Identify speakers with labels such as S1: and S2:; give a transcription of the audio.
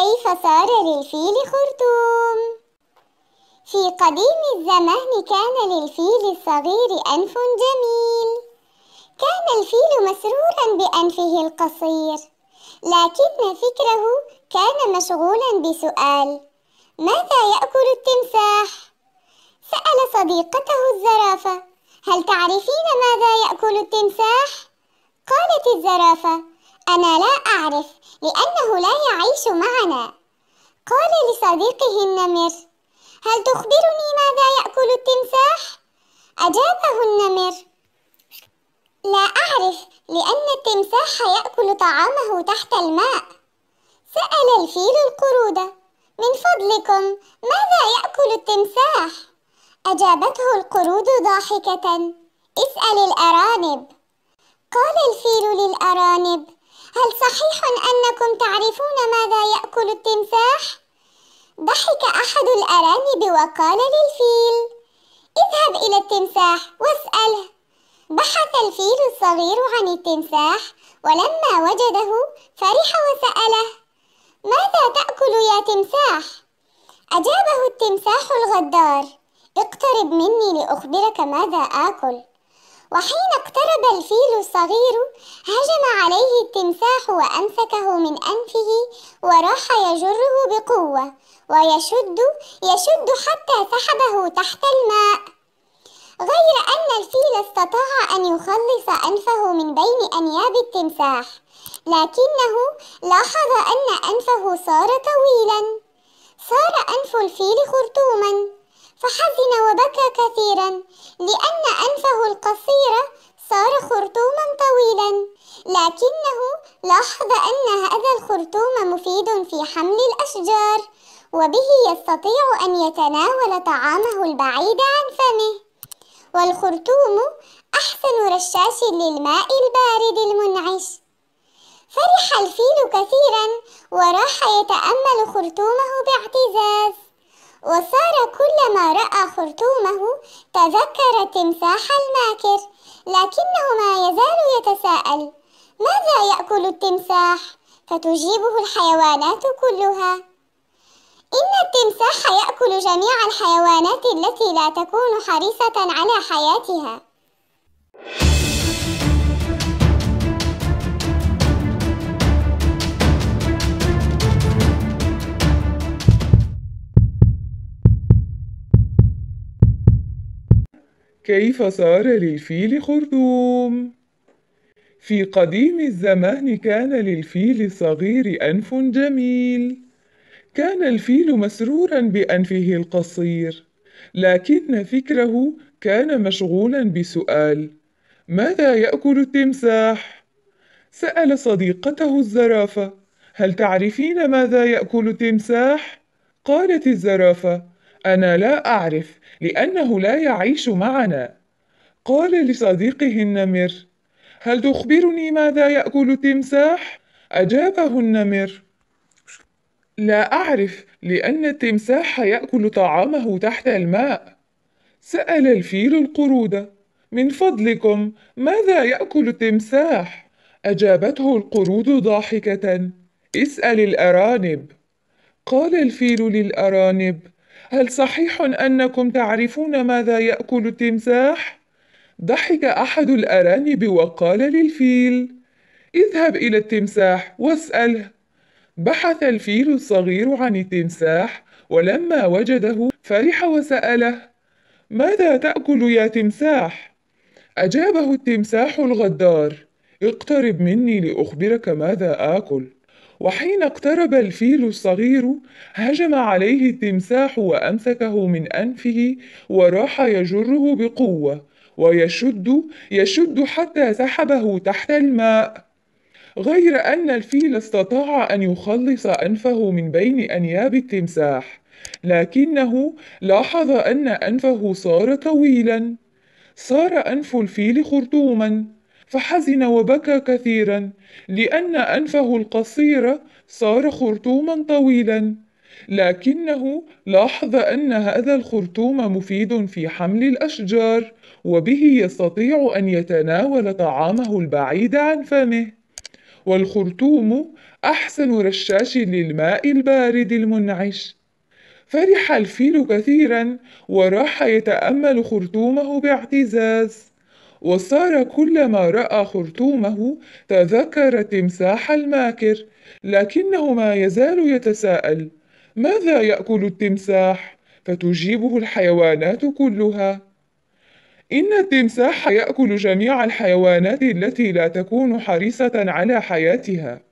S1: كيف صار للفيل خرطوم في قديم الزمان كان للفيل الصغير أنف جميل كان الفيل مسرورا بأنفه القصير لكن فكره كان مشغولا بسؤال ماذا يأكل التمساح؟ سأل صديقته الزرافة هل تعرفين ماذا يأكل التمساح؟ قالت الزرافة أنا لا أعرف لأنه لا يعيش معنا قال لصديقه النمر هل تخبرني ماذا يأكل التمساح؟ أجابه النمر لا أعرف لأن التمساح يأكل طعامه تحت الماء سأل الفيل القرودة من فضلكم ماذا يأكل التمساح؟ أجابته القرود ضاحكة اسأل الأرانب قال الفيل للأرانب هل صحيح أنكم تعرفون ماذا يأكل التمساح؟ ضحك أحد الأرانب وقال للفيل اذهب إلى التمساح واسأله بحث الفيل الصغير عن التمساح ولما وجده فرح وسأله ماذا تأكل يا تمساح؟ أجابه التمساح الغدار اقترب مني لأخبرك ماذا آكل وحين اقترب الفيل الصغير هجم عليه التمساح وأمسكه من أنفه وراح يجره بقوة ويشد يشد حتى سحبه تحت الماء غير أن الفيل استطاع أن يخلص أنفه من بين أنياب التمساح لكنه لاحظ أن أنفه صار طويلا صار أنف الفيل خرطوما فحزن وبكى كثيرا لأن أنفه القصير صار خرطوما طويلا لكنه لاحظ أن هذا الخرطوم مفيد في حمل الأشجار وبه يستطيع أن يتناول طعامه البعيد عن فمه والخرطوم أحسن رشاش للماء البارد المنعش فرح الفيل كثيرا وراح يتأمل خرطومه باعتزاز وصار كلما رأى خرطومه تذكر تمساح الماكر لكنه ما يزال يتساءل ماذا يأكل التمساح؟ فتجيبه الحيوانات كلها إن التمساح يأكل جميع الحيوانات التي لا تكون حريصة على حياتها
S2: كيف صار للفيل خرطوم في قديم الزمان كان للفيل الصغير أنف جميل كان الفيل مسرورا بأنفه القصير لكن فكره كان مشغولا بسؤال ماذا يأكل التمساح؟ سأل صديقته الزرافة هل تعرفين ماذا يأكل التمساح؟ قالت الزرافة انا لا اعرف لانه لا يعيش معنا قال لصديقه النمر هل تخبرني ماذا ياكل التمساح اجابه النمر لا اعرف لان التمساح ياكل طعامه تحت الماء سال الفيل القروده من فضلكم ماذا ياكل التمساح اجابته القرود ضاحكه اسال الارانب قال الفيل للارانب هل صحيح أنكم تعرفون ماذا يأكل التمساح؟ ضحك أحد الأرانب وقال للفيل: اذهب إلى التمساح واسأله. بحث الفيل الصغير عن التمساح، ولما وجده فرح وسأله: ماذا تأكل يا تمساح؟ أجابه التمساح الغدار: اقترب مني لأخبرك ماذا آكل. وحين اقترب الفيل الصغير هجم عليه التمساح وأمسكه من أنفه وراح يجره بقوة ويشد يشد حتى سحبه تحت الماء غير أن الفيل استطاع أن يخلص أنفه من بين أنياب التمساح لكنه لاحظ أن أنفه صار طويلا صار أنف الفيل خرطوما فحزن وبكى كثيرا لان انفه القصير صار خرطوما طويلا لكنه لاحظ ان هذا الخرطوم مفيد في حمل الاشجار وبه يستطيع ان يتناول طعامه البعيد عن فمه والخرطوم احسن رشاش للماء البارد المنعش فرح الفيل كثيرا وراح يتامل خرطومه باعتزاز وصار كلما رأى خرطومه تذكر تمساح الماكر لكنه ما يزال يتساءل ماذا يأكل التمساح؟ فتجيبه الحيوانات كلها إن التمساح يأكل جميع الحيوانات التي لا تكون حريصة على حياتها